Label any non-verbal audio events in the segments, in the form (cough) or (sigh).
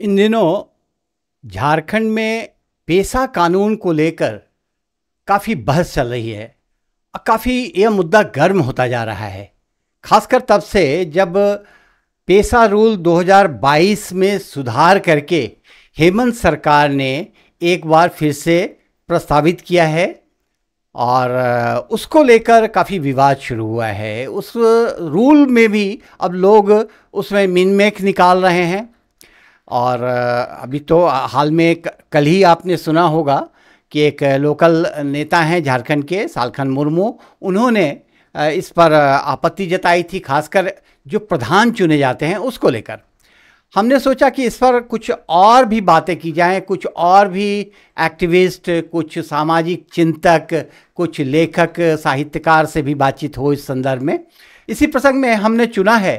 इन दिनों झारखंड में पेशा कानून को लेकर काफ़ी बहस चल रही है और काफ़ी यह मुद्दा गर्म होता जा रहा है खासकर तब से जब पेशा रूल 2022 में सुधार करके हेमंत सरकार ने एक बार फिर से प्रस्तावित किया है और उसको लेकर काफ़ी विवाद शुरू हुआ है उस रूल में भी अब लोग उसमें मिनमेक निकाल रहे हैं और अभी तो हाल में कल ही आपने सुना होगा कि एक लोकल नेता हैं झारखंड के सालखन मुर्मू उन्होंने इस पर आपत्ति जताई थी खासकर जो प्रधान चुने जाते हैं उसको लेकर हमने सोचा कि इस पर कुछ और भी बातें की जाएं कुछ और भी एक्टिविस्ट कुछ सामाजिक चिंतक कुछ लेखक साहित्यकार से भी बातचीत हो इस संदर्भ में इसी प्रसंग में हमने चुना है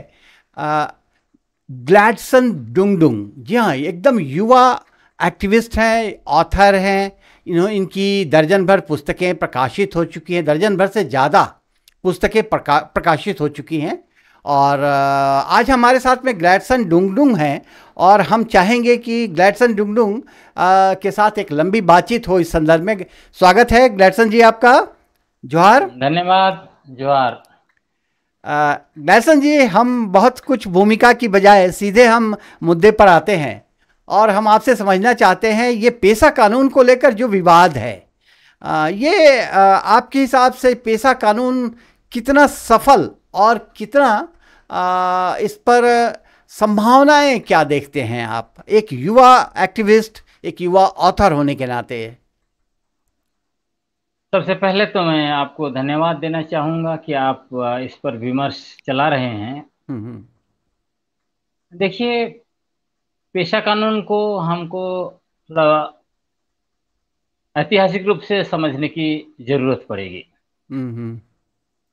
ग्लैडसन डुंगडुंग जी हाँ एकदम युवा एक्टिविस्ट हैं ऑथर हैं इन्हों इनकी दर्जन भर पुस्तकें प्रकाशित हो चुकी हैं दर्जन भर से ज़्यादा पुस्तकें प्रका, प्रकाशित हो चुकी हैं और आज हमारे साथ में ग्लैडसन डुंगडुंग हैं और हम चाहेंगे कि ग्लैडसन डुंगडुंग के साथ एक लंबी बातचीत हो इस संदर्भ में स्वागत है ग्लैडसन जी आपका जोहार धन्यवाद जोहार नैसन जी हम बहुत कुछ भूमिका की बजाय सीधे हम मुद्दे पर आते हैं और हम आपसे समझना चाहते हैं ये पेशा कानून को लेकर जो विवाद है आ, ये आपके हिसाब से पेशा कानून कितना सफल और कितना आ, इस पर संभावनाएं क्या देखते हैं आप एक युवा एक्टिविस्ट एक युवा ऑथर होने के नाते सबसे पहले तो मैं आपको धन्यवाद देना चाहूंगा कि आप इस पर विमर्श चला रहे हैं हम्म, हम्म। देखिए पेशा कानून को हमको थोड़ा ऐतिहासिक रूप से समझने की जरूरत पड़ेगी हम्म,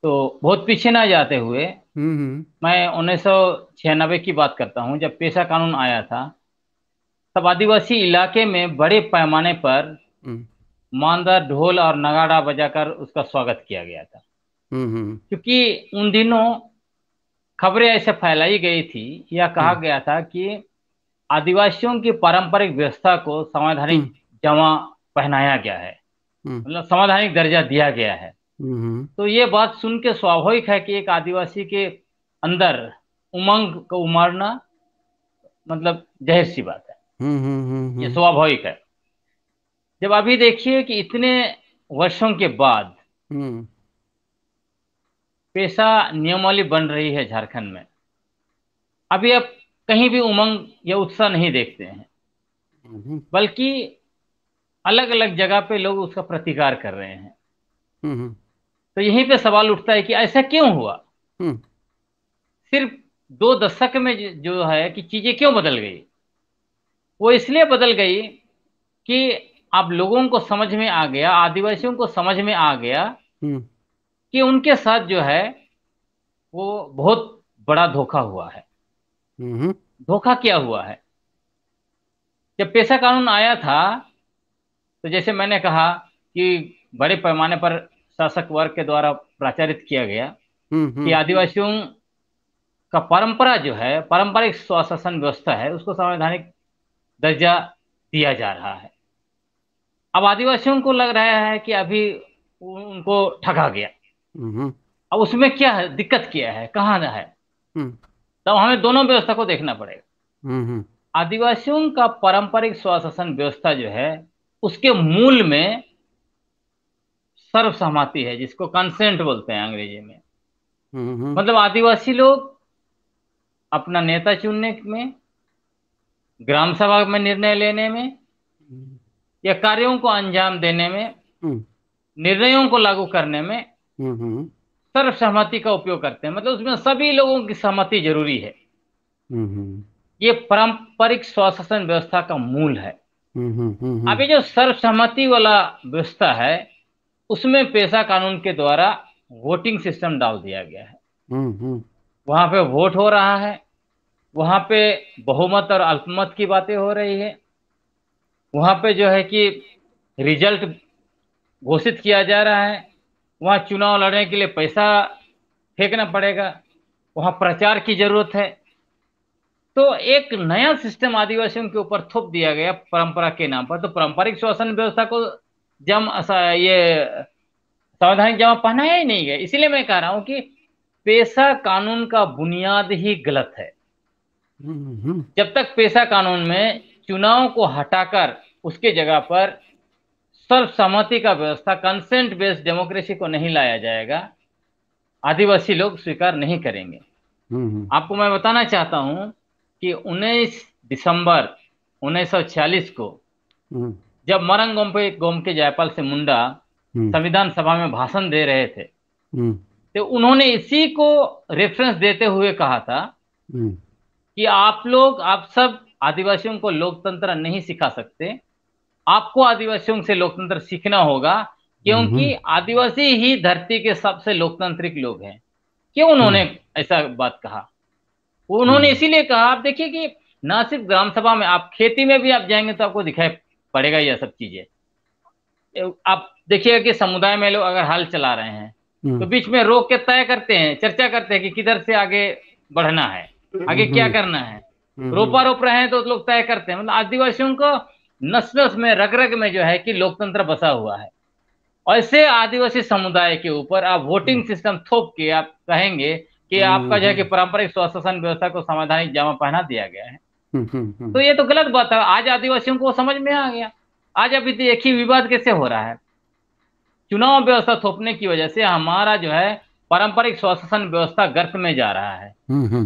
तो बहुत पीछे ना जाते हुए मैं उन्नीस की बात करता हूँ जब पेशा कानून आया था तब आदिवासी इलाके में बड़े पैमाने पर मांदा ढोल और नगाड़ा बजाकर उसका स्वागत किया गया था हम्म, हम्म। क्योंकि उन दिनों खबरें ऐसे फैलाई गई थी या कहा हम्म। गया था कि आदिवासियों की पारंपरिक व्यवस्था को संवैधानिक जमा पहनाया गया है मतलब संवैधानिक दर्जा दिया गया है तो ये बात सुन के स्वाभाविक है कि एक आदिवासी के अंदर उमंग को उमारना मतलब जहर सी बात है ये स्वाभाविक है जब अभी देखिए कि इतने वर्षों के बाद हम्म। पेशा नियमावली बन रही है झारखंड में अभी आप कहीं भी उमंग या उत्साह नहीं देखते हैं हम्म। बल्कि अलग अलग जगह पे लोग उसका प्रतिकार कर रहे हैं हम्म। तो यहीं पे सवाल उठता है कि ऐसा क्यों हुआ सिर्फ दो दशक में जो है कि चीजें क्यों बदल गई वो इसलिए बदल गई कि आप लोगों को समझ में आ गया आदिवासियों को समझ में आ गया हम्म। कि उनके साथ जो है वो बहुत बड़ा धोखा हुआ है हम्म। धोखा क्या हुआ है जब पेशा कानून आया था तो जैसे मैंने कहा कि बड़े पैमाने पर शासक वर्ग के द्वारा प्रचारित किया गया हम्म, कि आदिवासियों का परंपरा जो है पारंपरिक स्वशासन व्यवस्था है उसको संवैधानिक दर्जा दिया जा रहा है अब आदिवासियों को लग रहा है कि अभी उनको ठगा गया हम्म। अब उसमें क्या है दिक्कत क्या है कहाँ है हम्म। तो हमें दोनों व्यवस्था को देखना पड़ेगा हम्म, आदिवासियों का पारंपरिक स्वशासन व्यवस्था जो है उसके मूल में सर्वसहमति है जिसको कंसेंट बोलते हैं अंग्रेजी में मतलब आदिवासी लोग अपना नेता चुनने में ग्राम सभा में निर्णय लेने में या कार्यों को अंजाम देने में हम्म। निर्णयों को लागू करने में हम्म, हम्म, सर्वसहमति का उपयोग करते हैं मतलब उसमें सभी लोगों की सहमति जरूरी है ये पारंपरिक स्वशासन व्यवस्था का मूल है अब ये जो सर्वसहमति वाला व्यवस्था है उसमें पेशा कानून के द्वारा वोटिंग सिस्टम डाल दिया गया है वहां पे वोट हो रहा है वहां पे बहुमत और अल्पमत की बातें हो रही है वहाँ पे जो है कि रिजल्ट घोषित किया जा रहा है वहाँ चुनाव लड़ने के लिए पैसा फेंकना पड़ेगा वहाँ प्रचार की जरूरत है तो एक नया सिस्टम आदिवासियों के ऊपर थोप दिया गया परंपरा के नाम पर तो पारंपरिक शोषण व्यवस्था को जम ये संवैधानिक जमा पहनाया ही नहीं गया इसीलिए मैं कह रहा हूँ कि पेशा कानून का बुनियाद ही गलत है हम्म, हम्म। जब तक पेशा कानून में चुनाव को हटाकर उसके जगह पर सर्वसम्मति का व्यवस्था कंसेंट बेस्ड डेमोक्रेसी को नहीं लाया जाएगा आदिवासी लोग स्वीकार नहीं करेंगे हम्म, हम्म। आपको मैं बताना चाहता हूं कि 19 दिसंबर 1946 को हम्म। जब मरंग गोम गोमके जयपाल से मुंडा संविधान सभा में भाषण दे रहे थे तो उन्होंने इसी को रेफरेंस देते हुए कहा था कि आप लोग आप सब आदिवासियों को लोकतंत्र नहीं सिखा सकते आपको आदिवासियों से लोकतंत्र सीखना होगा क्योंकि आदिवासी ही धरती के सबसे लोकतांत्रिक लोग हैं क्यों उन्होंने हम्म। ऐसा बात कहा उन्होंने हम्म। इसीलिए कहा आप देखिए कि ना सिर्फ ग्राम सभा में आप खेती में भी आप जाएंगे तो आपको दिखाई पड़ेगा यह सब चीजें आप देखिएगा कि समुदाय में लोग अगर हल चला रहे हैं तो हम्म। बीच में रोक के तय करते हैं चर्चा करते हैं कि किधर से आगे बढ़ना है आगे क्या करना है हम्म, हम्म। रोपा रोप रहे हैं तो लोग तय करते हैं मतलब आदिवासियों को नस में रग रग में जो है कि लोकतंत्र बसा हुआ है ऐसे आदिवासी समुदाय के ऊपर आप वोटिंग सिस्टम हम्म। थोप के आप कहेंगे कि आपका जो है कि पारंपरिक स्वशासन व्यवस्था को संवैधानिक जामा पहना दिया गया है तो ये तो गलत बात है आज आदिवासियों को समझ में आ गया आज अभी तो एक ही विवाद कैसे हो रहा है चुनाव व्यवस्था थोपने की वजह से हमारा जो है पारंपरिक स्वशासन व्यवस्था गर्त में जा रहा है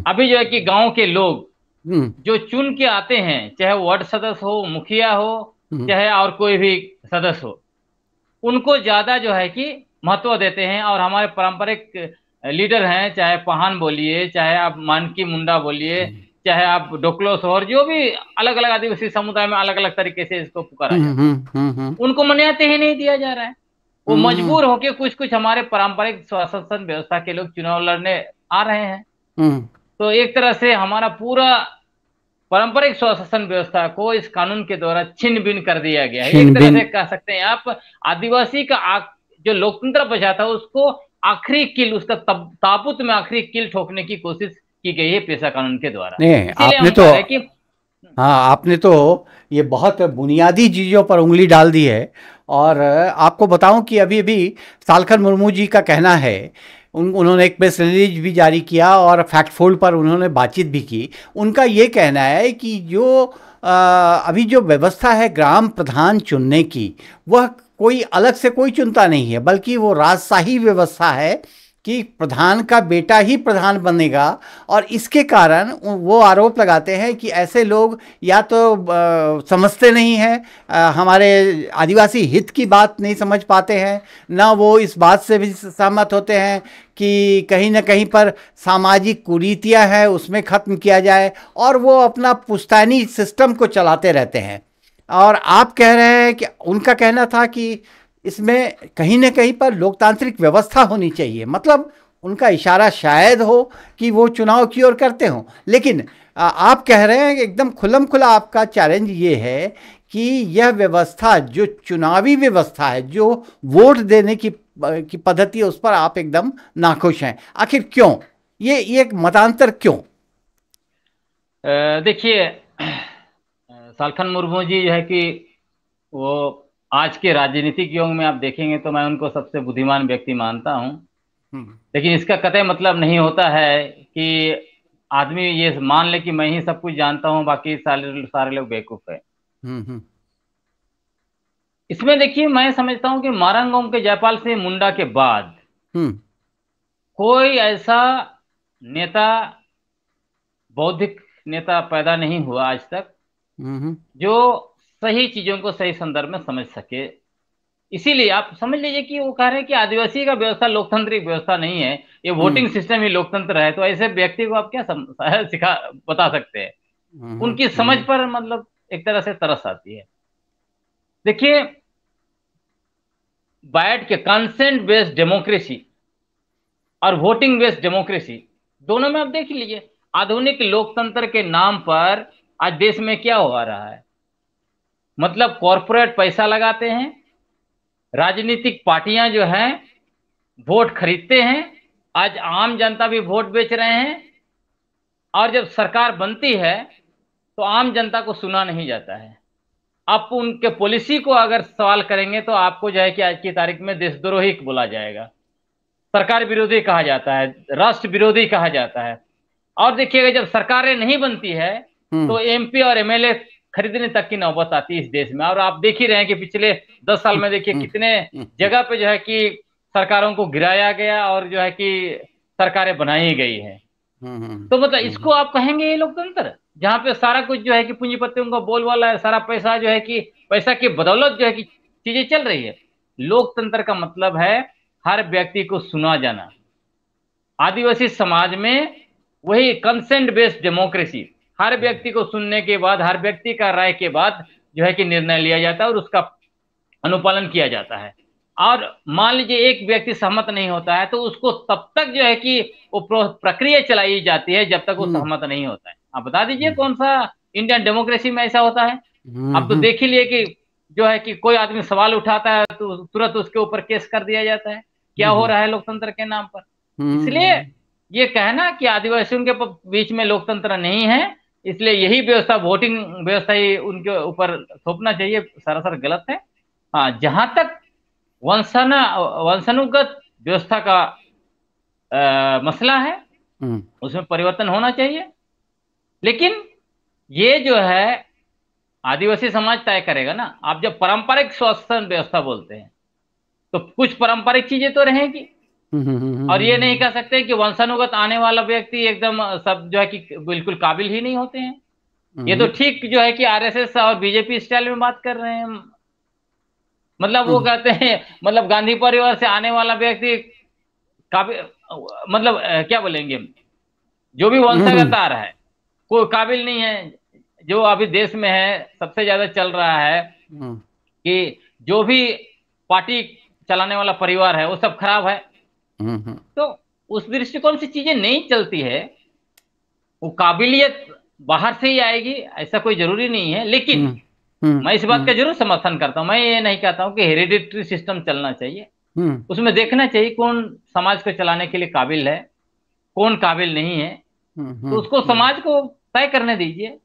अभी जो है कि गांव के लोग हम्म। जो चुन के आते हैं चाहे वार्ड सदस्य हो मुखिया हो हम्म। चाहे और कोई भी सदस्य हो उनको ज्यादा जो है कि महत्व देते हैं और हमारे पारंपरिक लीडर हैं चाहे पहान बोलिए चाहे आप मानकी मुंडा बोलिए हम्म। चाहे आप डोकलोस और जो भी अलग अलग आदिवासी समुदाय में अलग अलग तरीके से इसको पुकारा जाता उनको मनाते ही नहीं दिया जा रहा है वो मजबूर होके कुछ कुछ हमारे पारंपरिक स्वशासन व्यवस्था के लोग चुनाव लड़ने आ रहे हैं तो एक तरह से हमारा पूरा पारंपरिक स्वशासन व्यवस्था को इस कानून के द्वारा छिन्न भिन्न कर दिया गया है एक तरह से कह सकते हैं आप आदिवासी का आ, जो लोकतंत्र बचा था उसको आखिरी किल उसका ताबूत में आखिरी किल ठोकने की कोशिश की गई है पेशा कानून के द्वारा आपने तो हाँ आपने तो ये बहुत बुनियादी चीज़ों पर उंगली डाल दी है और आपको बताऊं कि अभी अभी सालखन मुर्मू जी का कहना है उन उन्होंने एक प्रेस रिलीज भी जारी किया और फैक्ट फोल्ड पर उन्होंने बातचीत भी की उनका ये कहना है कि जो आ, अभी जो व्यवस्था है ग्राम प्रधान चुनने की वह कोई अलग से कोई चुनता नहीं है बल्कि वो राजशाही व्यवस्था है कि प्रधान का बेटा ही प्रधान बनेगा और इसके कारण वो आरोप लगाते हैं कि ऐसे लोग या तो आ, समझते नहीं हैं हमारे आदिवासी हित की बात नहीं समझ पाते हैं ना वो इस बात से भी सहमत होते हैं कि कहीं ना कहीं पर सामाजिक कुरीतियाँ हैं उसमें ख़त्म किया जाए और वो अपना पुश्तैनी सिस्टम को चलाते रहते हैं और आप कह रहे हैं कि उनका कहना था कि इसमें कहीं ना कहीं पर लोकतांत्रिक व्यवस्था होनी चाहिए मतलब उनका इशारा शायद हो कि वो चुनाव की ओर करते हों लेकिन आप कह रहे हैं कि एकदम खुलम खुला आपका चैलेंज ये है कि यह व्यवस्था जो चुनावी व्यवस्था है जो वोट देने की की पद्धति है उस पर आप एकदम नाखुश हैं आखिर क्यों ये ये एक मतांतर क्यों देखिए सालखन मुर्मू जी जो है कि वो आज के राजनीतिक युग में आप देखेंगे तो मैं उनको सबसे बुद्धिमान व्यक्ति मानता हूँ हम्म। लेकिन इसका कतई मतलब नहीं होता है कि आदमी ये मान ले कि मैं ही सब कुछ जानता हूँ बाकी सारे सारे लोग बेवकूफ है हम्म, हम्म। इसमें देखिए मैं समझता हूँ कि मारंगोम के जयपाल से मुंडा के बाद कोई ऐसा नेता बौद्धिक नेता पैदा नहीं हुआ आज तक जो सही चीजों को सही संदर्भ में समझ सके इसीलिए आप समझ लीजिए कि वो कह रहे हैं कि आदिवासी का व्यवस्था लोकतांत्रिक व्यवस्था नहीं है ये हम्म। वोटिंग सिस्टम ही लोकतंत्र है तो ऐसे व्यक्ति को आप क्या सम, (laughs) सिखा बता सकते हैं हम्म, उनकी हम्म। समझ पर मतलब एक तरह से तरस आती है देखिए बायट के कंसेंट बेस्ड डेमोक्रेसी और वोटिंग बेस्ड डेमोक्रेसी दोनों में आप देख लीजिए आधुनिक लोकतंत्र के नाम पर आज देश में क्या हो रहा है मतलब कॉरपोरेट पैसा लगाते हैं राजनीतिक पार्टियां जो हैं वोट खरीदते हैं आज आम जनता भी वोट बेच रहे हैं और जब सरकार बनती है तो आम जनता को सुना नहीं जाता है आप उनके पॉलिसी को अगर सवाल करेंगे तो आपको जो है कि आज की तारीख में देशद्रोही बोला जाएगा सरकार विरोधी कहा जाता है राष्ट्र विरोधी कहा जाता है और देखिएगा जब सरकारें नहीं बनती है हम्म। तो एमपी और एमएलए खरीदने तक की नौबत आती है इस देश में और आप देख ही रहे हैं कि पिछले दस साल में देखिए कितने जगह पे जो है कि सरकारों को गिराया गया और जो है कि सरकारें बनाई गई है हम्म, हम्म, तो मतलब हम्म, इसको आप कहेंगे ये लोकतंत्र जहाँ पे सारा कुछ जो है कि पूंजीपतियों का बोल वाला है सारा पैसा जो है कि पैसा की बदौलत जो है कि चीजें चल रही है लोकतंत्र का मतलब है हर व्यक्ति को सुना जाना आदिवासी समाज में वही कंसेंट बेस्ड डेमोक्रेसी हर व्यक्ति को सुनने के बाद हर व्यक्ति का राय के बाद जो है कि निर्णय लिया जाता है और उसका अनुपालन किया जाता है और मान लीजिए एक व्यक्ति सहमत नहीं होता है तो उसको तब तक जो है कि वो प्रक्रिया चलाई जाती है जब तक वो हम्म। सहमत नहीं होता है आप बता दीजिए हम्म। कौन सा इंडियन डेमोक्रेसी में ऐसा होता है हम्म, आप तो देख ही लिए कि जो है कि कोई आदमी सवाल उठाता है तो तुरंत उसके ऊपर केस कर दिया जाता है क्या हो रहा है लोकतंत्र के नाम पर इसलिए ये कहना कि आदिवासियों के बीच में लोकतंत्र नहीं है इसलिए यही व्यवस्था वोटिंग व्यवस्था ही उनके ऊपर थोपना चाहिए सरासर गलत है हाँ जहां तक वंशन वंशानुगत व्यवस्था का आ, मसला है हम्म। उसमें परिवर्तन होना चाहिए लेकिन ये जो है आदिवासी समाज तय करेगा ना आप जब पारंपरिक स्वास्थ्य व्यवस्था बोलते हैं तो कुछ पारंपरिक चीजें तो रहेगी हम्म, हम्म, हम्म, और ये नहीं कह सकते कि वंशानुगत आने वाला व्यक्ति एकदम सब जो है कि बिल्कुल काबिल ही नहीं होते हैं ये तो ठीक जो है कि आरएसएस और बीजेपी स्टाइल में बात कर रहे हैं मतलब वो कहते हैं मतलब गांधी परिवार से आने वाला व्यक्ति काबिल मतलब क्या बोलेंगे जो भी वंशागत आ रहा है कोई काबिल नहीं है जो अभी देश में है सबसे ज्यादा चल रहा है कि जो भी पार्टी चलाने वाला परिवार है वो सब खराब है तो उस दृष्टिकोण से चीजें नहीं चलती है वो काबिलियत बाहर से ही आएगी ऐसा कोई जरूरी नहीं है लेकिन हम्म, हम्म, मैं इस बात का हम्म। जरूर समर्थन करता हूँ मैं ये नहीं कहता हूँ कि हेरिडिटरी सिस्टम चलना चाहिए उसमें देखना चाहिए कौन समाज को चलाने के लिए काबिल है कौन काबिल नहीं है तो उसको समाज को तय करने दीजिए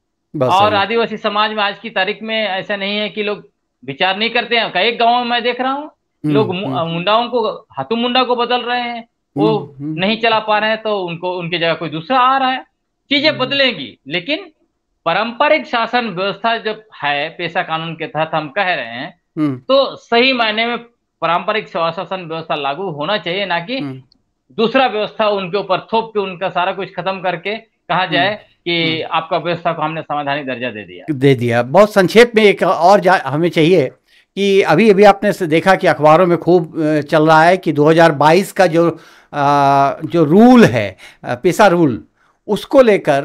और आदिवासी समाज में आज की तारीख में ऐसा नहीं है कि लोग विचार नहीं करते हैं एक गांव में मैं देख रहा हूँ हम्म, लोग हम्म, हम्म। मुंडाओं को हाथों मुंडा को बदल रहे हैं वो नहीं चला पा रहे हैं तो उनको उनकी जगह कोई दूसरा आ रहा है चीजें बदलेंगी लेकिन पारंपरिक शासन व्यवस्था जब है पेशा कानून के तहत हम कह रहे हैं तो सही मायने में पारंपरिक शासन व्यवस्था लागू होना चाहिए ना कि दूसरा व्यवस्था उनके ऊपर थोप के उनका सारा कुछ खत्म करके कहा जाए कि आपका व्यवस्था को हमने संवैधानिक दर्जा दे दिया दे दिया बहुत संक्षेप में एक और हमें चाहिए कि अभी अभी आपने देखा कि अखबारों में खूब चल रहा है कि 2022 का जो आ, जो रूल है पेशा रूल उसको लेकर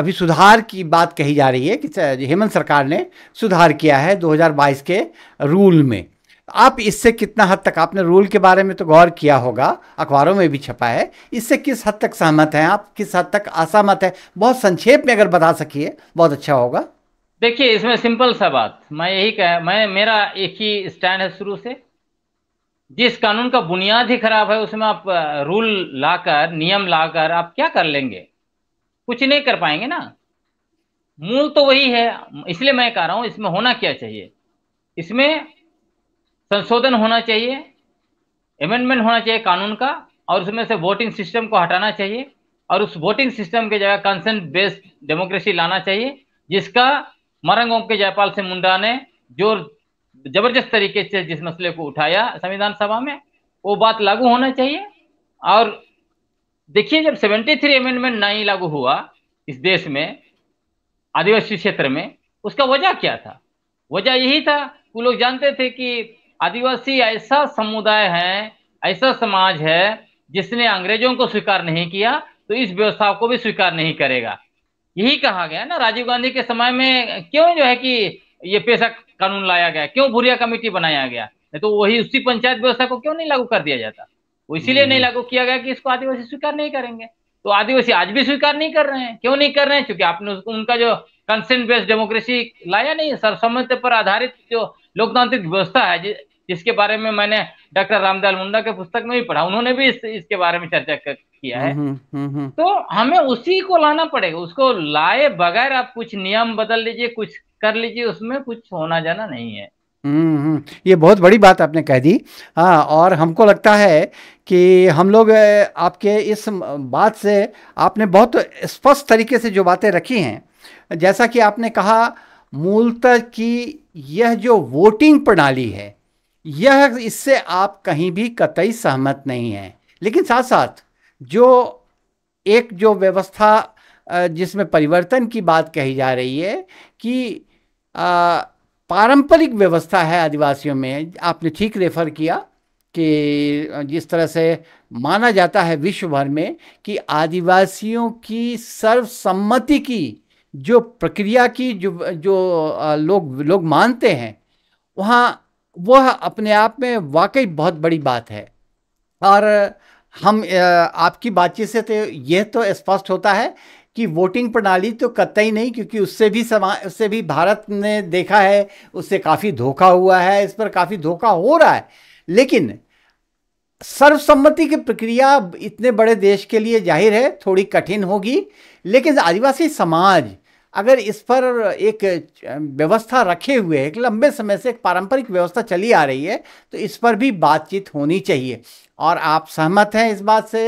अभी सुधार की बात कही जा रही है कि हेमंत सरकार ने सुधार किया है 2022 के रूल में आप इससे कितना हद तक आपने रूल के बारे में तो गौर किया होगा अखबारों में भी छपा है इससे किस हद तक सहमत हैं आप किस हद तक असहमत हैं बहुत संक्षेप में अगर बता सकिए बहुत अच्छा होगा देखिए इसमें सिंपल सा बात मैं यही कह मैं मेरा एक ही स्टैंड है शुरू से जिस कानून का बुनियाद ही खराब है उसमें आप रूल लाकर नियम लाकर आप क्या कर लेंगे कुछ नहीं कर पाएंगे ना मूल तो वही है इसलिए मैं कह रहा हूं इसमें होना क्या चाहिए इसमें संशोधन होना चाहिए अमेंडमेंट होना चाहिए कानून का और उसमें से वोटिंग सिस्टम को हटाना चाहिए और उस वोटिंग सिस्टम के जगह कंसेंट बेस्ड डेमोक्रेसी लाना चाहिए जिसका मरंगों के जयपाल सिंह मुंडा ने जो जबरदस्त तरीके से जिस मसले को उठाया संविधान सभा में वो बात लागू होना चाहिए और देखिए जब 73 अमेंडमेंट नहीं लागू हुआ इस देश में आदिवासी क्षेत्र में उसका वजह क्या था वजह यही था वो लोग जानते थे कि आदिवासी ऐसा समुदाय है ऐसा समाज है जिसने अंग्रेजों को स्वीकार नहीं किया तो इस व्यवस्था को भी स्वीकार नहीं करेगा यही कहा गया ना राजीव गांधी के समय में क्यों जो है कि ये पेशा कानून लाया गया क्यों भूरिया कमेटी बनाया गया तो वही उसी पंचायत व्यवस्था को क्यों नहीं लागू कर दिया जाता वो इसीलिए नहीं हम्म। लागू किया गया कि इसको आदिवासी स्वीकार नहीं करेंगे तो आदिवासी आज भी स्वीकार नहीं कर रहे हैं क्यों नहीं कर रहे हैं क्योंकि आपने उनका जो कंसेंट बेस्ड डेमोक्रेसी लाया नहीं सर्वसम्मति पर आधारित जो लोकतांत्रिक व्यवस्था है जिसके बारे में मैंने डॉक्टर रामदयाल मुंडा के पुस्तक में भी पढ़ा उन्होंने भी इस, इसके बारे में चर्चा कर, किया हम्म, है हम्म, हम्म, तो हमें उसी को लाना पड़ेगा उसको लाए बगैर आप कुछ नियम बदल लीजिए कुछ कर लीजिए उसमें कुछ होना जाना नहीं है ये बहुत बड़ी बात आपने कह दी हाँ और हमको लगता है कि हम लोग आपके इस बात से आपने बहुत स्पष्ट तरीके से जो बातें रखी हैं जैसा कि आपने कहा मूलतः कि यह जो वोटिंग प्रणाली है यह इससे आप कहीं भी कतई सहमत नहीं हैं लेकिन साथ साथ जो एक जो व्यवस्था जिसमें परिवर्तन की बात कही जा रही है कि पारंपरिक व्यवस्था है आदिवासियों में आपने ठीक रेफर किया कि जिस तरह से माना जाता है विश्व भर में कि आदिवासियों की सर्वसम्मति की जो प्रक्रिया की जो जो लोग लोग मानते हैं वहाँ वह अपने आप में वाकई बहुत बड़ी बात है और हम आपकी बातचीत से तो यह तो स्पष्ट होता है कि वोटिंग प्रणाली तो कतई नहीं क्योंकि उससे भी समा उससे भी भारत ने देखा है उससे काफ़ी धोखा हुआ है इस पर काफ़ी धोखा हो रहा है लेकिन सर्वसम्मति की प्रक्रिया इतने बड़े देश के लिए जाहिर है थोड़ी कठिन होगी लेकिन आदिवासी समाज अगर इस पर एक व्यवस्था रखे हुए एक लंबे समय से एक पारंपरिक व्यवस्था चली आ रही है तो इस पर भी बातचीत होनी चाहिए और आप सहमत हैं इस बात से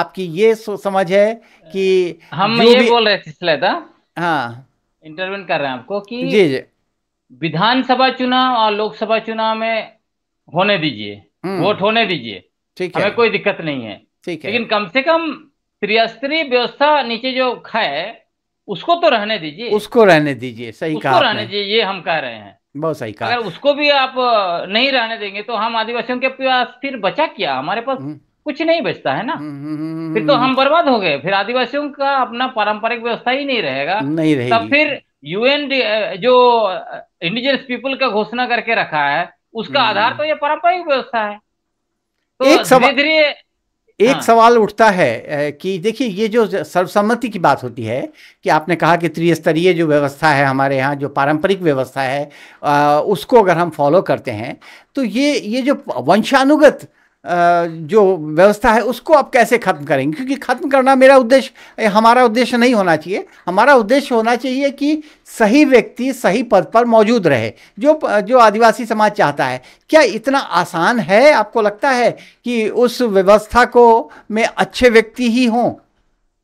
आपकी ये समझ है कि हम ये बोल रहे थे हाँ इंटरव्यू कर रहे हैं आपको कि जी जी विधानसभा चुनाव और लोकसभा चुनाव में होने दीजिए हम्म। वोट होने दीजिए ठीक है कोई दिक्कत नहीं है ठीक है लेकिन कम से कम त्रिस्तरीय व्यवस्था नीचे जो है उसको तो रहने दीजिए उसको रहने दीजिए सही कहा रहने दीजिए ये हम कह रहे हैं बहुत सही कहा अगर उसको भी आप नहीं रहने देंगे तो हम आदिवासियों के पास फिर बचा क्या हमारे पास हम्म। कुछ नहीं बचता है ना हम्म, हम्म, फिर तो हम बर्बाद हो गए फिर आदिवासियों का अपना पारंपरिक व्यवस्था ही नहीं रहेगा नहीं रहेगा तब फिर यूएन जो इंडिजिनस पीपल का घोषणा करके रखा है उसका आधार तो ये पारंपरिक व्यवस्था है तो धीरे धीरे एक हाँ। सवाल उठता है कि देखिए ये जो सर्वसम्मति की बात होती है कि आपने कहा कि त्रिस्तरीय जो व्यवस्था है हमारे यहाँ जो पारंपरिक व्यवस्था है उसको अगर हम फॉलो करते हैं तो ये ये जो वंशानुगत जो व्यवस्था है उसको आप कैसे ख़त्म करेंगे क्योंकि ख़त्म करना मेरा उद्देश्य हमारा उद्देश्य नहीं होना चाहिए हमारा उद्देश्य होना चाहिए कि सही व्यक्ति सही पद पर मौजूद रहे जो जो आदिवासी समाज चाहता है क्या इतना आसान है आपको लगता है कि उस व्यवस्था को में अच्छे व्यक्ति ही हों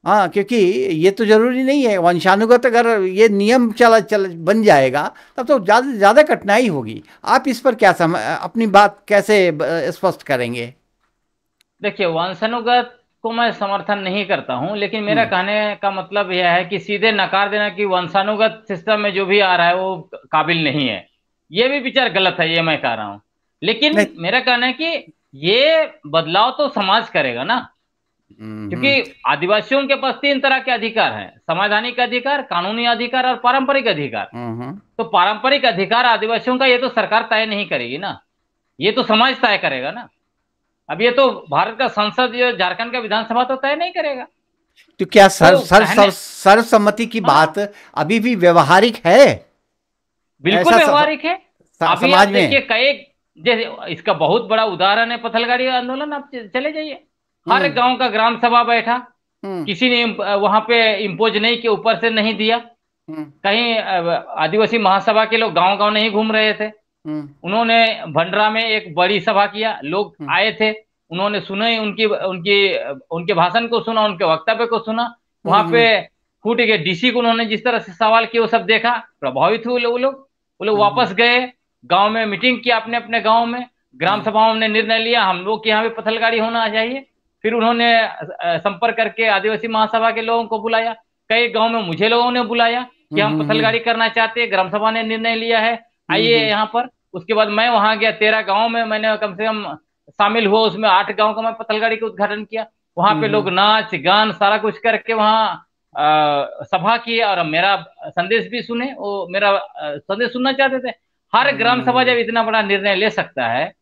हाँ क्योंकि ये तो जरूरी नहीं है वंशानुगत तो अगर ये नियम चला चल बन जाएगा तब तो ज़्यादा ज़्यादा कठिनाई होगी आप इस पर क्या समय अपनी बात कैसे स्पष्ट करेंगे देखिए वंशानुगत को मैं समर्थन नहीं करता हूं लेकिन मेरा हम्म। कहने का मतलब यह है कि सीधे नकार देना कि वंशानुगत सिस्टम में जो भी आ रहा है वो काबिल नहीं है ये भी विचार गलत है ये मैं कह रहा हूँ लेकिन मेरा कहना है कि ये बदलाव तो समाज करेगा ना क्योंकि आदिवासियों के पास तीन तरह के अधिकार हैं संवैधानिक अधिकार कानूनी अधिकार और पारंपरिक अधिकार तो पारंपरिक अधिकार आदिवासियों का ये तो सरकार तय नहीं करेगी ना ये तो समाज तय करेगा ना अब ये तो भारत का संसद झारखंड का विधानसभा तो तय नहीं करेगा तो क्या सर तो सर सर्वसम्मति की हाँ। बात अभी भी व्यवहारिक है बिल्कुल व्यवहारिक है समाज में कई जैसे इसका बहुत बड़ा उदाहरण है पथलगाड़ी आंदोलन आप चले जाइए हर हम्म। गांव का ग्राम सभा बैठा हम्म। किसी ने वहां पे इम्पोज नहीं के ऊपर से नहीं दिया हम्म। कहीं आदिवासी महासभा के लोग गांव गांव नहीं घूम रहे थे उन्होंने भंडरा में एक बड़ी सभा किया लोग आए थे उन्होंने सुने उनकी उनकी उनके भाषण को सुना उनके वक्तव्य को सुना वहां पे फूट गए डीसी को उन्होंने जिस तरह से सवाल किया वो सब देखा प्रभावित हुए वो लोग वो लोग वापस गए गांव में मीटिंग किया अपने अपने गांव में ग्राम सभाओं ने निर्णय लिया हम लोग के यहाँ भी पथलगाड़ी होना चाहिए फिर उन्होंने संपर्क करके आदिवासी महासभा के लोगों को बुलाया कई गांव में मुझे लोगों ने बुलाया कि हम पसलगाड़ी हम्म, हम्म, हम्म। करना चाहते हैं ग्राम सभा ने निर्णय लिया है आइए यहाँ पर उसके बाद मैं वहां गया तेरह गाँव में मैंने कम से कम शामिल हुआ उसमें आठ गाँव का मैं पतलगाड़ी का उद्घाटन किया वहां पे लोग नाच गान सारा कुछ करके वहाँ सभा किए और मेरा संदेश भी सुने वो मेरा संदेश सुनना चाहते थे हर ग्राम सभा जब इतना बड़ा निर्णय ले सकता है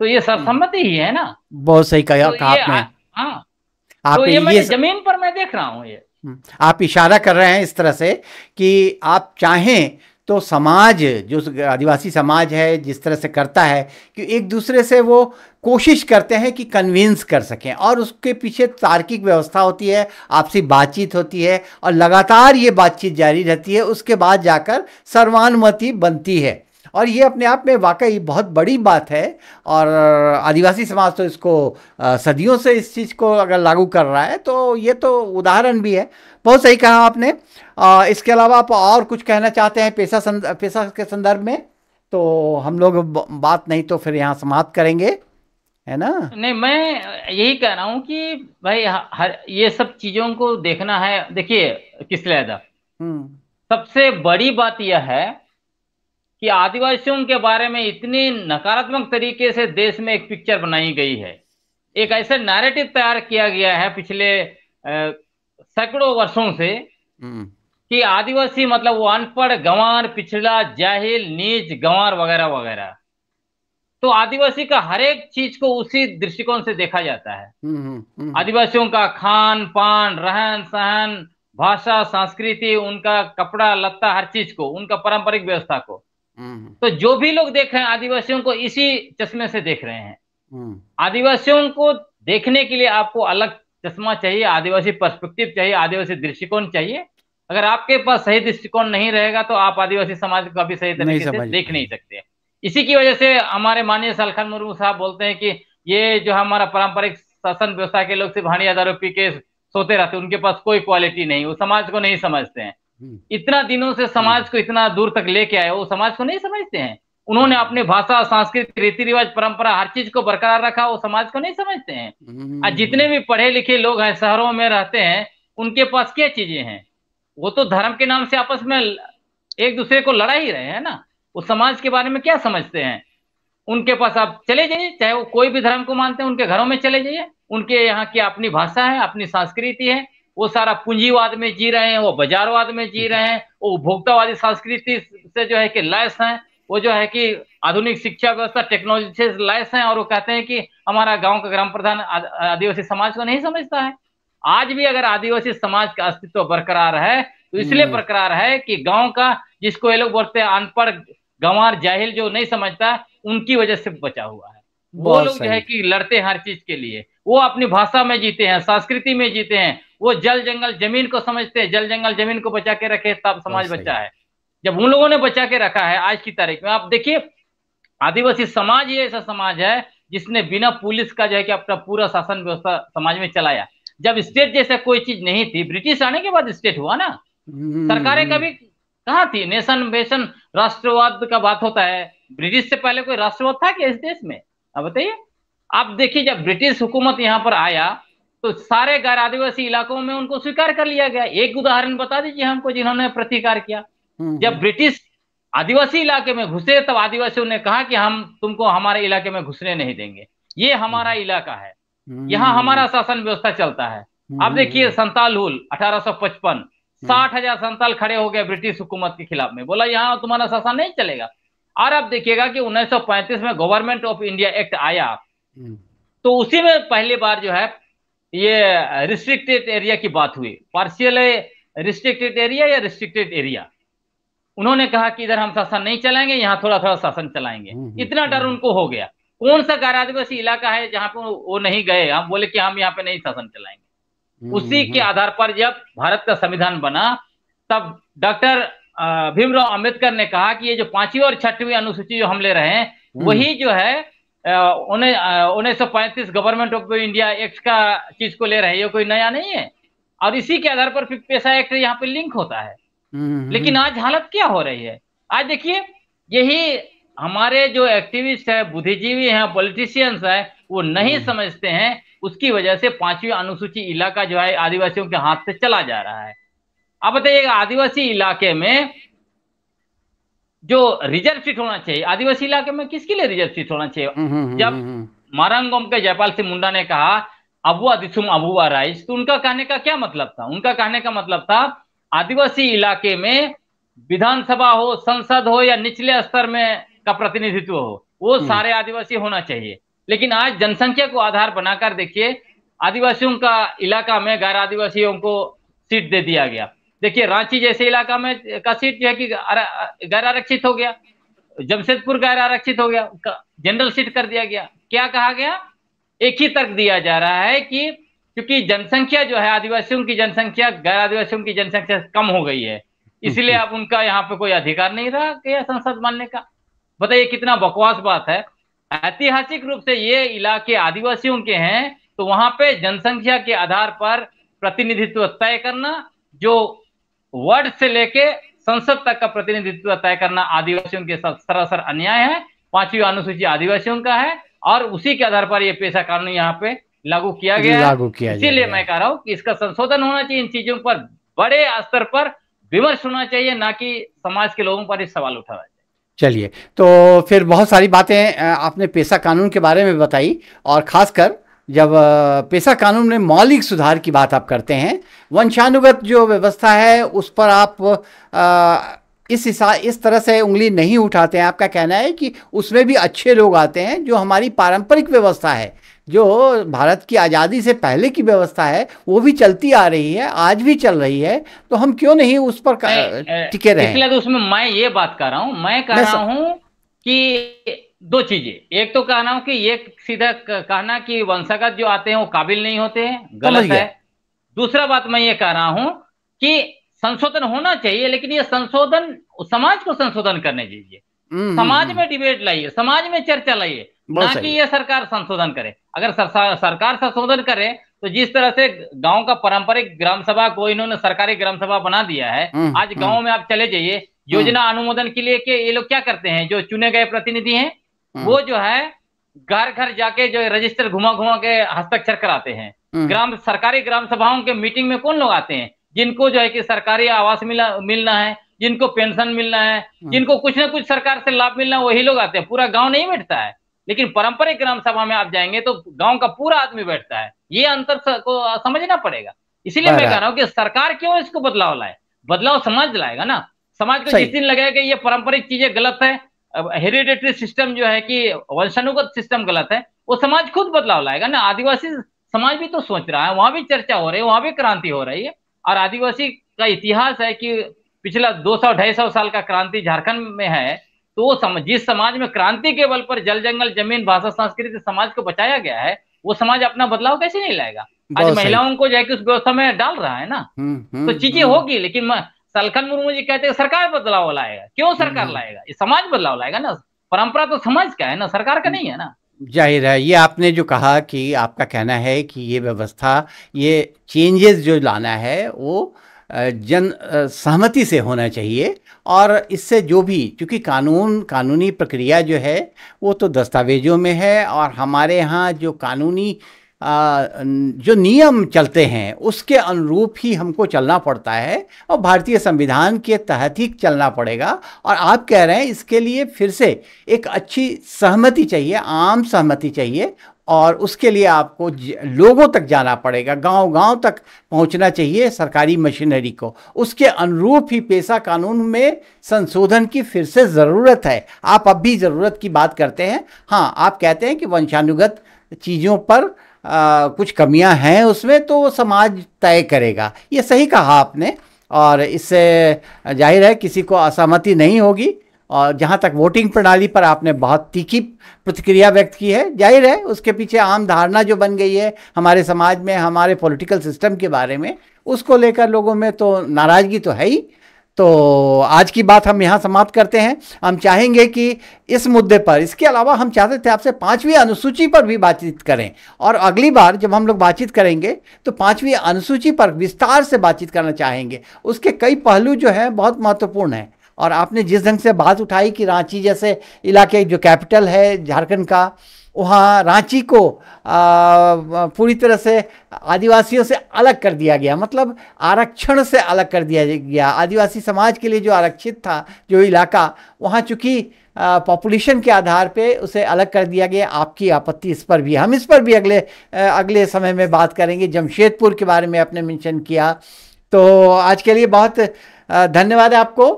तो ये सरसम्मति हम्म। ही है ना बहुत सही कहा तो आपने हाँ आप तो ये, ये स... जमीन पर मैं देख रहा हूँ ये हम्म। आप इशारा कर रहे हैं इस तरह से कि आप चाहें तो समाज जो आदिवासी समाज है जिस तरह से करता है कि एक दूसरे से वो कोशिश करते हैं कि कन्विंस कर सकें और उसके पीछे तार्किक व्यवस्था होती है आपसी बातचीत होती है और लगातार ये बातचीत जारी रहती है उसके बाद जाकर सर्वानुमति बनती है और ये अपने आप में वाकई बहुत बड़ी बात है और आदिवासी समाज तो इसको सदियों से इस चीज़ को अगर लागू कर रहा है तो ये तो उदाहरण भी है बहुत सही कहा आपने आ, इसके अलावा आप और कुछ कहना चाहते हैं पेशा संद, पेशा के संदर्भ में तो हम लोग बात नहीं तो फिर यहाँ समाप्त करेंगे है ना नहीं मैं यही कह रहा हूँ कि भाई हर ये सब चीजों को देखना है देखिए किस लिहाजा हम्म। सबसे बड़ी बात यह है कि आदिवासियों के बारे में इतनी नकारात्मक तरीके से देश में एक पिक्चर बनाई गई है एक ऐसे नैरेटिव तैयार किया गया है पिछले सैकड़ों वर्षों से हम्म। कि आदिवासी मतलब वो अनपढ़ गंवार पिछड़ा जाहिल नीच गंवार वगैरह वगैरह तो आदिवासी का हर एक चीज को उसी दृष्टिकोण से देखा जाता है हम्म, हम्म, आदिवासियों का खान पान रहन सहन भाषा संस्कृति उनका कपड़ा लत्ता हर चीज को उनका पारंपरिक व्यवस्था को हम्म। तो जो भी लोग देख रहे हैं आदिवासियों को इसी चश्मे से देख रहे हैं हम्म। आदिवासियों को देखने के लिए आपको अलग चश्मा चाहिए आदिवासी पर्सपेक्टिव चाहिए आदिवासी दृष्टिकोण चाहिए अगर आपके पास सही दृष्टिकोण नहीं रहेगा तो आप आदिवासी समाज को अभी सही तरीके से देख नहीं सकते इसी की वजह से हमारे माननीय सलखान मुर्मू साहब बोलते हैं कि ये जो हमारा पारंपरिक शासन व्यवस्था के लोग सिर्फ हानि आधारों पी के सोते रहते उनके पास कोई क्वालिटी नहीं वो समाज को नहीं समझते हैं हम्म। इतना दिनों से समाज हम्म। को इतना दूर तक लेके आए वो समाज को नहीं समझते हैं उन्होंने हम्म। अपने भाषा संस्कृति रीति रिवाज परंपरा हर चीज को बरकरार रखा वो समाज को नहीं समझते हैं आज जितने भी पढ़े लिखे लोग हैं शहरों में रहते हैं उनके पास क्या चीजें हैं वो तो धर्म के नाम से आपस में एक दूसरे को लड़ा ही रहे हैं ना वो समाज के बारे में क्या समझते हैं उनके पास आप चले जाइए चाहे वो कोई भी धर्म को मानते हैं उनके घरों में चले जाइए उनके यहाँ की अपनी भाषा है अपनी संस्कृति है वो सारा पूंजीवाद में जी रहे हैं वो बाजारवाद में जी रहे हैं वो उपभोक्तावादी संस्कृति से जो है कि लैस हैं वो जो है कि आधुनिक शिक्षा व्यवस्था टेक्नोलॉजी से लैस हैं और वो कहते हैं कि हमारा गांव का ग्राम प्रधान आदिवासी समाज को नहीं समझता है आज भी अगर आदिवासी समाज का अस्तित्व बरकरार है तो इसलिए हम्म। बरकरार है कि गांव का जिसको ये लोग बोलते हैं अनपढ़ गंवार जाहिल जो नहीं समझता उनकी वजह से बचा हुआ है वो लोग जो है कि लड़ते हैं हर चीज के लिए वो अपनी भाषा में जीते हैं संस्कृति में जीते हैं वो जल जंगल जमीन को समझते हैं जल जंगल जमीन को बचा के रखे तब समाज बचा है जब उन लोगों ने बचा के रखा है आज की तारीख में आप देखिए आदिवासी समाज ही ऐसा समाज है जिसने बिना पुलिस का जो है कि अपना पूरा शासन व्यवस्था समाज में चलाया जब स्टेट जैसा कोई चीज नहीं थी ब्रिटिश आने के बाद स्टेट हुआ ना हम्म। सरकारें कभी कहा थी नेशन वेशन राष्ट्रवाद का बात होता है ब्रिटिश से पहले कोई राष्ट्रवाद था क्या इस देश में अब बताइए आप देखिए जब ब्रिटिश हुकूमत यहाँ पर आया तो सारे गैर आदिवासी इलाकों में उनको स्वीकार कर लिया गया एक उदाहरण बता दीजिए हमको जिन्होंने प्रतिकार किया हम्म, जब हम्म। ब्रिटिश आदिवासी इलाके में घुसे तब आदिवासियों ने कहा कि हम तुमको हमारे इलाके में घुसने नहीं देंगे ये हमारा हम्म। इलाका है यहाँ हमारा शासन व्यवस्था चलता है आप देखिए संताल हुल 1855 साठ हजार संताल खड़े हो गए ब्रिटिश हुकूमत के खिलाफ में बोला यहाँ तुम्हारा शासन नहीं चलेगा और आप देखिएगा कि 1935 में गवर्नमेंट ऑफ इंडिया एक्ट आया तो उसी में पहली बार जो है ये रिस्ट्रिक्टेड एरिया की बात हुई पार्शियल है रिस्ट्रिक्टेड एरिया या रिस्ट्रिक्टेड एरिया उन्होंने कहा कि इधर हम शासन नहीं चलाएंगे यहाँ थोड़ा थोड़ा शासन चलाएंगे हम्म, हम्म, इतना डर हम्म। उनको हो गया कौन सा गैर आदिवासी इलाका है जहां पर वो नहीं गए हम बोले कि हम यहाँ पे नहीं शासन चलाएंगे उसी के आधार पर जब भारत का संविधान बना तब डॉक्टर भीमराव अंबेडकर ने कहा कि ये जो पांचवी और छठवीं अनुसूची जो हम ले रहे हैं वही जो है उन्नीस गवर्नमेंट ऑफ इंडिया एक्ट का चीज को ले रहे हैं ये कोई नया नहीं है और इसी के आधार पर फिर पेशा एक्ट यहाँ पे लिंक होता है हम्म, लेकिन हम्म। आज हालत क्या हो रही है आज देखिए यही हमारे जो एक्टिविस्ट है बुद्धिजीवी हैं पॉलिटिशियंस है वो नहीं हम्म। समझते हैं उसकी वजह से पांचवी अनुसूची इलाका जो है आदिवासियों के हाथ से चला जा रहा है अब बताइए आदिवासी इलाके में जो रिजर्व सीट होना चाहिए आदिवासी इलाके में किसके लिए रिजर्व सीट होना चाहिए हम्म, हम्म, जब हम्म, मारंगम के जयपाल सिंह मुंडा ने कहा अबुआ दिसुम अबुआ राइस तो उनका कहने का क्या मतलब था उनका कहने का मतलब था आदिवासी इलाके में विधानसभा हो संसद हो या निचले स्तर में का प्रतिनिधित्व हो वो सारे आदिवासी होना चाहिए लेकिन आज जनसंख्या को आधार बनाकर देखिए आदिवासियों का इलाका में गैर आदिवासियों को सीट दे दिया गया देखिए रांची जैसे इलाका में का सीट जो है कि गैर आरक्षित हो गया जमशेदपुर गैर आरक्षित हो गया जनरल सीट कर दिया गया क्या कहा गया एक ही तर्क दिया जा रहा है कि क्योंकि जनसंख्या जो है आदिवासियों की जनसंख्या गैर आदिवासियों की जनसंख्या कम हो गई है इसलिए अब उनका यहाँ पे कोई अधिकार नहीं रहा गया संसद मानने का बताइए कितना बकवास बात है ऐतिहासिक रूप से ये इलाके आदिवासियों के हैं तो वहां पे जनसंख्या के आधार पर प्रतिनिधित्व तय करना जो वार्ड से लेके संसद तक का प्रतिनिधित्व तय करना आदिवासियों के साथ सरासर अन्याय है पांचवी अनुसूची आदिवासियों का है और उसी के आधार पर यह पेशा कानून यहाँ पे लागू किया गया लागू किया इसीलिए मैं कह रहा हूँ कि इसका संशोधन होना चाहिए इन चीजों पर बड़े स्तर पर विमर्श होना चाहिए ना कि समाज के लोगों पर इस सवाल उठाना चाहिए चलिए तो फिर बहुत सारी बातें आपने पेशा कानून के बारे में बताई और खासकर जब पेशा कानून में मौलिक सुधार की बात आप करते हैं वंशानुगत जो व्यवस्था है उस पर आप आ, इस हिसाब इस तरह से उंगली नहीं उठाते हैं आपका कहना है कि उसमें भी अच्छे लोग आते हैं जो हमारी पारंपरिक व्यवस्था है जो भारत की आज़ादी से पहले की व्यवस्था है वो भी चलती आ रही है आज भी चल रही है तो हम क्यों नहीं उस पर टिके रहे इसलिए तो उसमें मैं ये बात कर रहा हूँ मैं कह रहा हूँ कि दो चीजें एक तो कहना हो कि एक सीधा कहना कि वंशागत जो आते हैं वो काबिल नहीं होते हैं गलत है दूसरा बात मैं ये कह रहा हूं कि संशोधन होना चाहिए लेकिन ये संशोधन समाज को संशोधन करने दीजिए हम्म, हम्म, समाज हम्म। में डिबेट लाइए समाज में चर्चा लाइए ना कि ये सरकार संशोधन करे अगर सर, सरकार संशोधन करे तो जिस तरह से गांव का पारंपरिक ग्राम सभा को इन्होंने सरकारी ग्राम सभा बना दिया है आज गाँव में आप चले जाइए योजना अनुमोदन के लिए के ये लोग क्या करते हैं जो चुने गए प्रतिनिधि हैं हाँ। वो जो है घर घर जाके जो रजिस्टर घुमा घुमा के हस्ताक्षर कराते हैं हाँ। ग्राम सरकारी ग्राम सभाओं के मीटिंग में कौन लोग आते हैं जिनको जो है कि सरकारी आवास मिला मिलना है जिनको पेंशन मिलना है हाँ। जिनको कुछ ना कुछ सरकार से लाभ मिलना वही लोग आते हैं पूरा गांव नहीं बैठता है लेकिन पारंपरिक ग्राम सभा में आप जाएंगे तो गांव का पूरा आदमी बैठता है ये अंतर को समझना पड़ेगा इसीलिए मैं कह रहा हूँ कि सरकार क्यों इसको बदलाव लाए बदलाव समाज लाएगा ना समाज को जिस दिन लगेगा कि ये पारंपरिक चीजें गलत है हेरिडेटरी सिस्टम जो है कि वंशानुगत सिस्टम गलत है वो समाज खुद बदलाव लाएगा ना आदिवासी समाज भी तो सोच रहा है वहां भी चर्चा हो रही है वहां भी क्रांति हो रही है और आदिवासी का इतिहास है कि पिछला दो सौ ढाई सौ साल का क्रांति झारखंड में है तो वो सम, जिस समाज में क्रांति के बल पर जल जंगल जमीन भाषा संस्कृति समाज को बचाया गया है वो समाज अपना बदलाव कैसे नहीं लाएगा आज महिलाओं को जो है कि उस व्यवस्था में डाल रहा है ना हम्म, हम्म, तो चीजें हम्म। होगी लेकिन सलखन मुर्मू जी कहते हैं सरकार बदलाव लाएगा क्यों सरकार हम्म। लाएगा ये समाज बदलाव लाएगा ना परंपरा तो समाज का है ना सरकार का हम्म। नहीं है ना जाहिर है ये आपने जो कहा कि आपका कहना है कि ये व्यवस्था ये चेंजेस जो लाना है वो जन सहमति से होना चाहिए और इससे जो भी क्योंकि कानून कानूनी प्रक्रिया जो है वो तो दस्तावेजों में है और हमारे यहाँ जो कानूनी जो नियम चलते हैं उसके अनुरूप ही हमको चलना पड़ता है और भारतीय संविधान के तहत ही चलना पड़ेगा और आप कह रहे हैं इसके लिए फिर से एक अच्छी सहमति चाहिए आम सहमति चाहिए और उसके लिए आपको लोगों तक जाना पड़ेगा गांव गांव तक पहुंचना चाहिए सरकारी मशीनरी को उसके अनुरूप ही पेशा कानून में संशोधन की फिर से ज़रूरत है आप अब भी ज़रूरत की बात करते हैं हाँ आप कहते हैं कि वंशानुगत चीज़ों पर आ, कुछ कमियां हैं उसमें तो समाज तय करेगा ये सही कहा आपने और इससे जाहिर है किसी को असहमति नहीं होगी और जहाँ तक वोटिंग प्रणाली पर आपने बहुत तीखी प्रतिक्रिया व्यक्त की है जाहिर है उसके पीछे आम धारणा जो बन गई है हमारे समाज में हमारे पॉलिटिकल सिस्टम के बारे में उसको लेकर लोगों में तो नाराज़गी तो है ही तो आज की बात हम यहाँ समाप्त करते हैं हम चाहेंगे कि इस मुद्दे पर इसके अलावा हम चाहते थे आपसे पांचवी अनुसूची पर भी बातचीत करें और अगली बार जब हम लोग बातचीत करेंगे तो पांचवी अनुसूची पर विस्तार से बातचीत करना चाहेंगे उसके कई पहलू जो हैं बहुत महत्वपूर्ण हैं और आपने जिस ढंग से बात उठाई कि रांची जैसे इलाके जो कैपिटल है झारखंड का वहाँ रांची को पूरी तरह से आदिवासियों से अलग कर दिया गया मतलब आरक्षण से अलग कर दिया गया आदिवासी समाज के लिए जो आरक्षित था जो इलाका वहाँ चूँकि पॉपुलेशन के आधार पे उसे अलग कर दिया गया आपकी आपत्ति इस पर भी हम इस पर भी अगले अगले समय में बात करेंगे जमशेदपुर के बारे में आपने मेंशन किया तो आज के लिए बहुत धन्यवाद है आपको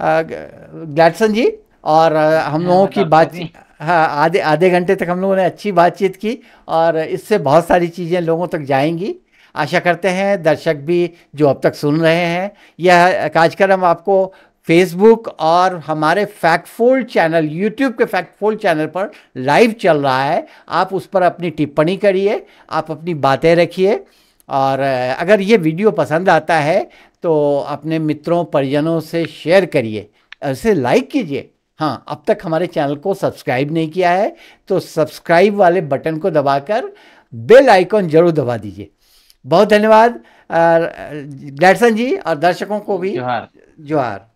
ग्लैडसन जी और हम लोगों की बातचीत हाँ आधे आधे घंटे तक हम लोगों ने अच्छी बातचीत की और इससे बहुत सारी चीज़ें लोगों तक जाएंगी आशा करते हैं दर्शक भी जो अब तक सुन रहे हैं यह कार्यक्रम आपको फेसबुक और हमारे फैक्टफुल चैनल यूट्यूब के फैक्टफुल चैनल पर लाइव चल रहा है आप उस पर अपनी टिप्पणी करिए आप अपनी बातें रखिए और अगर ये वीडियो पसंद आता है तो अपने मित्रों परिजनों से शेयर करिए इसे लाइक कीजिए हाँ अब तक हमारे चैनल को सब्सक्राइब नहीं किया है तो सब्सक्राइब वाले बटन को दबाकर बेल आइकॉन जरूर दबा दीजिए बहुत धन्यवाद ग्लैडसन जी और दर्शकों को भी जोहार जोहार